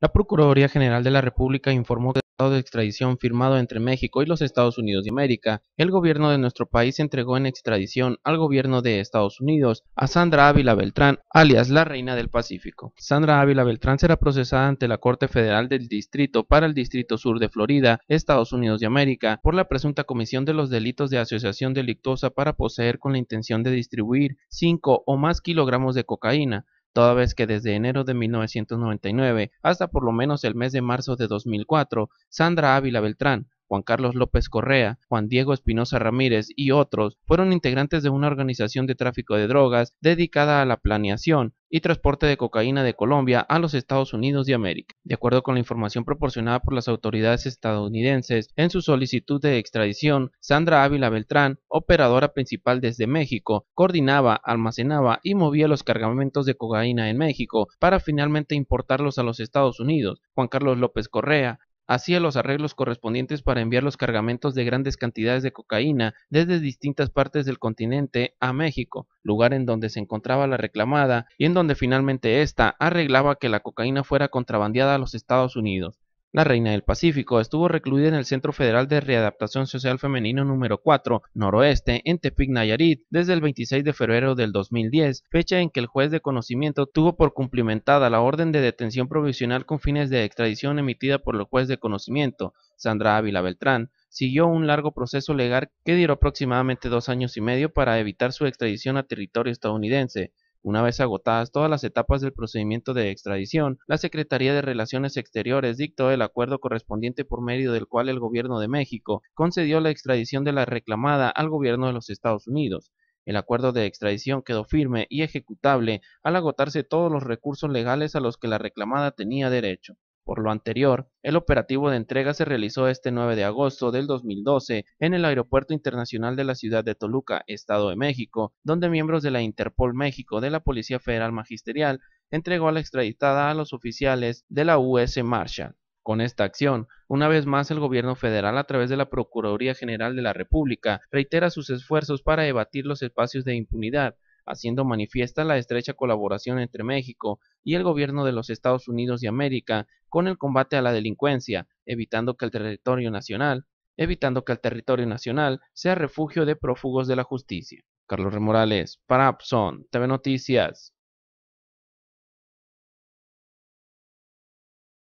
La Procuraduría General de la República informó que el estado de extradición firmado entre México y los Estados Unidos de América, el gobierno de nuestro país entregó en extradición al gobierno de Estados Unidos a Sandra Ávila Beltrán, alias la Reina del Pacífico. Sandra Ávila Beltrán será procesada ante la Corte Federal del Distrito para el Distrito Sur de Florida, Estados Unidos de América, por la presunta comisión de los delitos de asociación delictuosa para poseer con la intención de distribuir 5 o más kilogramos de cocaína toda vez que desde enero de 1999 hasta por lo menos el mes de marzo de 2004, Sandra Ávila Beltrán, Juan Carlos López Correa, Juan Diego Espinosa Ramírez y otros fueron integrantes de una organización de tráfico de drogas dedicada a la planeación, y transporte de cocaína de Colombia a los Estados Unidos de América, de acuerdo con la información proporcionada por las autoridades estadounidenses en su solicitud de extradición. Sandra Ávila Beltrán, operadora principal desde México, coordinaba, almacenaba y movía los cargamentos de cocaína en México para finalmente importarlos a los Estados Unidos. Juan Carlos López Correa, hacía los arreglos correspondientes para enviar los cargamentos de grandes cantidades de cocaína desde distintas partes del continente a México, lugar en donde se encontraba la reclamada y en donde finalmente ésta arreglaba que la cocaína fuera contrabandeada a los Estados Unidos. La Reina del Pacífico estuvo recluida en el Centro Federal de Readaptación Social Femenino número 4, Noroeste, en Tepic, Nayarit, desde el 26 de febrero del 2010, fecha en que el juez de conocimiento tuvo por cumplimentada la orden de detención provisional con fines de extradición emitida por el juez de conocimiento, Sandra Ávila Beltrán. Siguió un largo proceso legal que duró aproximadamente dos años y medio para evitar su extradición a territorio estadounidense. Una vez agotadas todas las etapas del procedimiento de extradición, la Secretaría de Relaciones Exteriores dictó el acuerdo correspondiente por medio del cual el gobierno de México concedió la extradición de la reclamada al gobierno de los Estados Unidos. El acuerdo de extradición quedó firme y ejecutable al agotarse todos los recursos legales a los que la reclamada tenía derecho. Por lo anterior, el operativo de entrega se realizó este 9 de agosto del 2012 en el Aeropuerto Internacional de la ciudad de Toluca, Estado de México, donde miembros de la Interpol México de la Policía Federal Magisterial entregó a la extraditada a los oficiales de la US Marshall. Con esta acción, una vez más el gobierno federal a través de la Procuraduría General de la República reitera sus esfuerzos para debatir los espacios de impunidad haciendo manifiesta la estrecha colaboración entre México y el gobierno de los Estados Unidos de América con el combate a la delincuencia, evitando que el territorio nacional, evitando que el territorio nacional sea refugio de prófugos de la justicia. Carlos Remorales, para TV Noticias.